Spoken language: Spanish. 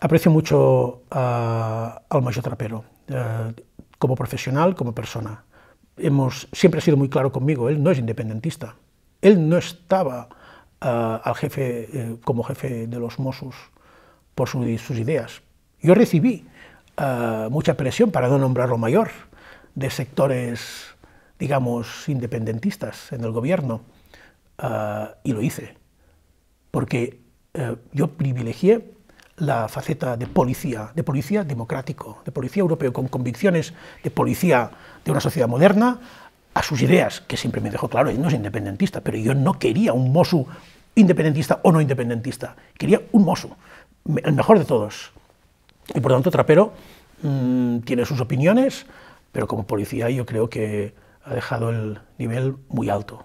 Aprecio mucho al mayor trapero, eh, como profesional, como persona. Hemos, siempre ha sido muy claro conmigo, él no es independentista. Él no estaba eh, al jefe, eh, como jefe de los Mossos por sus ideas. Yo recibí mucha presión, para no nombrarlo mayor, de sectores, digamos, independentistas en el gobierno, y lo hice, porque yo privilegié la faceta de policía, de policía democrático, de policía europeo con convicciones de policía de una sociedad moderna, a sus ideas, que siempre me dejó claro, él no es independentista, pero yo no quería un Mosu independentista o no independentista, quería un Mosu, el mejor de todos. Y por tanto, Trapero mm, tiene sus opiniones, pero como policía yo creo que ha dejado el nivel muy alto.